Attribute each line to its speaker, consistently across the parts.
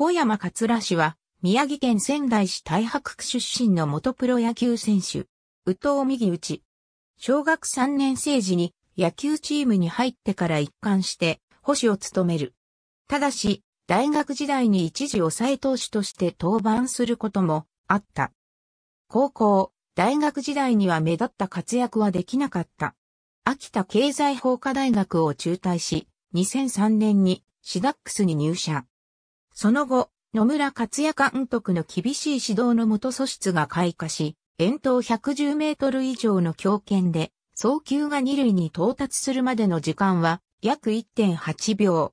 Speaker 1: 小山桂氏は、宮城県仙台市太白区出身の元プロ野球選手、宇藤右内。小学3年生時に野球チームに入ってから一貫して保守を務める。ただし、大学時代に一時抑え投手として登板することもあった。高校、大学時代には目立った活躍はできなかった。秋田経済法科大学を中退し、2003年にシダックスに入社。その後、野村克也監督の厳しい指導のもと素質が開花し、遠投110メートル以上の強肩で、送球が2塁に到達するまでの時間は約1.8秒。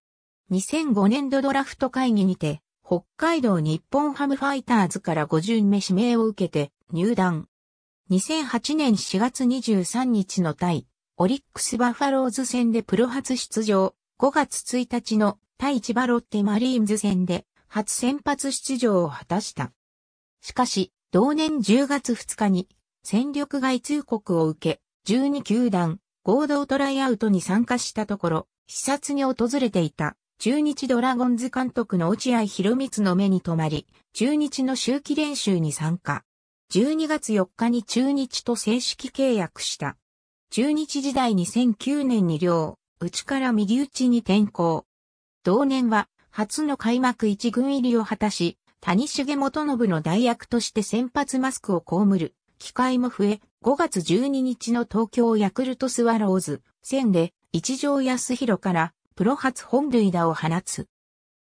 Speaker 1: 2005年度ドラフト会議にて、北海道日本ハムファイターズから5巡目指名を受けて入団。2008年4月23日の対、オリックスバファローズ戦でプロ初出場、5月1日の対千葉ロッテマリーンズ戦で初先発出場を果たした。しかし、同年10月2日に戦力外通告を受け、12球団合同トライアウトに参加したところ、視察に訪れていた中日ドラゴンズ監督の落合博光の目に留まり、中日の周期練習に参加。12月4日に中日と正式契約した。中日時代2009年に両、内から右打ちに転向。同年は初の開幕一軍入りを果たし、谷重元信の代役として先発マスクを被る機会も増え、5月12日の東京ヤクルトスワローズ戦で一条康弘からプロ初本塁打を放つ。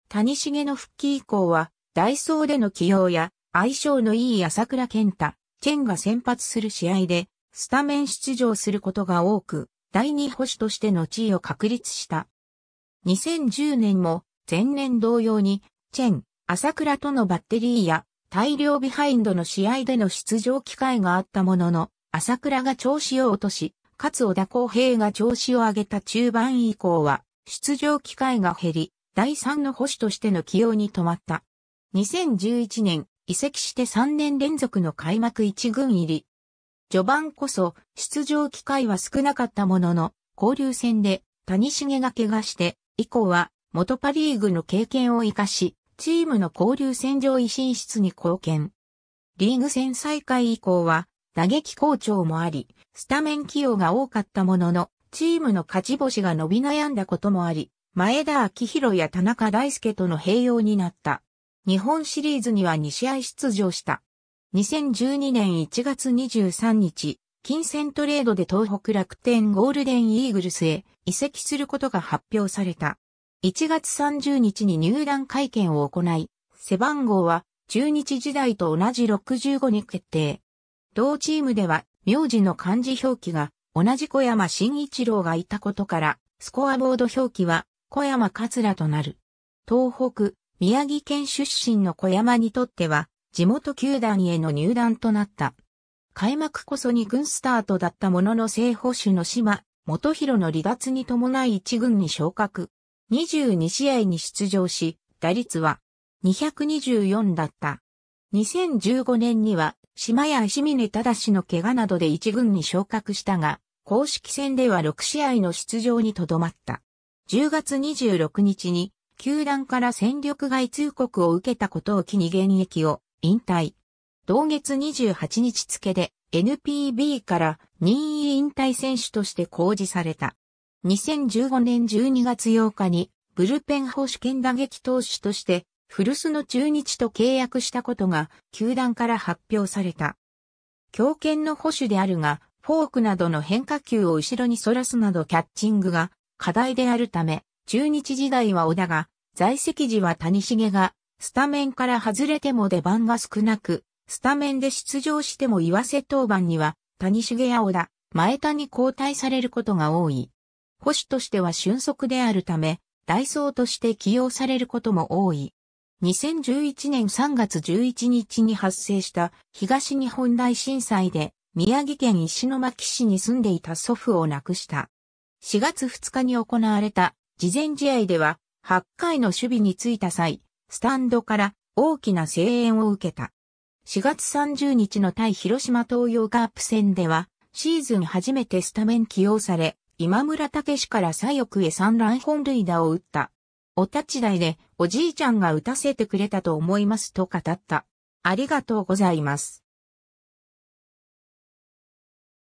Speaker 1: 谷重の復帰以降は、ダイソーでの起用や、相性のいい朝倉健太、健が先発する試合で、スタメン出場することが多く、第二捕手としての地位を確立した。2010年も前年同様に、チェン、朝倉とのバッテリーや大量ビハインドの試合での出場機会があったものの、朝倉が調子を落とし、勝小田公平が調子を上げた中盤以降は、出場機会が減り、第3の保守としての起用に止まった。2011年、移籍して3年連続の開幕1軍入り。序盤こそ出場機会は少なかったものの、交流戦で谷重が怪我して以降は、元パリーグの経験を活かし、チームの交流戦上位進出に貢献。リーグ戦再開以降は、打撃好調もあり、スタメン起用が多かったものの、チームの勝ち星が伸び悩んだこともあり、前田明宏や田中大輔との併用になった。日本シリーズには2試合出場した。2012年1月23日、金銭トレードで東北楽天ゴールデンイーグルスへ移籍することが発表された。1月30日に入団会見を行い、背番号は中日時代と同じ65に決定。同チームでは名字の漢字表記が同じ小山慎一郎がいたことから、スコアボード表記は小山桂となる。東北、宮城県出身の小山にとっては、地元球団への入団となった。開幕こそ2軍スタートだったものの正捕手の島、元広の離脱に伴い1軍に昇格。22試合に出場し、打率は224だった。2015年には、島や石峰忠の怪我などで1軍に昇格したが、公式戦では6試合の出場にとどまった。10月26日に、球団から戦力外通告を受けたことを機に現役を引退。同月28日付で NPB から任意引退選手として公示された。2015年12月8日にブルペン保守兼打撃投手として古巣の中日と契約したことが球団から発表された。強肩の保守であるが、フォークなどの変化球を後ろに反らすなどキャッチングが課題であるため、中日時代は小田が、在籍時は谷繁が、スタメンから外れても出番が少なく、スタメンで出場しても岩瀬当番には、谷重や小田、前田に交代されることが多い。保守としては俊足であるため、大層として起用されることも多い。2011年3月11日に発生した東日本大震災で宮城県石巻市に住んでいた祖父を亡くした。4月2日に行われた事前試合では8回の守備についた際、スタンドから大きな声援を受けた。4月30日の対広島東洋カープ戦では、シーズン初めてスタメン起用され、今村武史から左翼へ三乱本塁打を打った。お立ち台で、おじいちゃんが打たせてくれたと思いますと語った。ありがとうございます。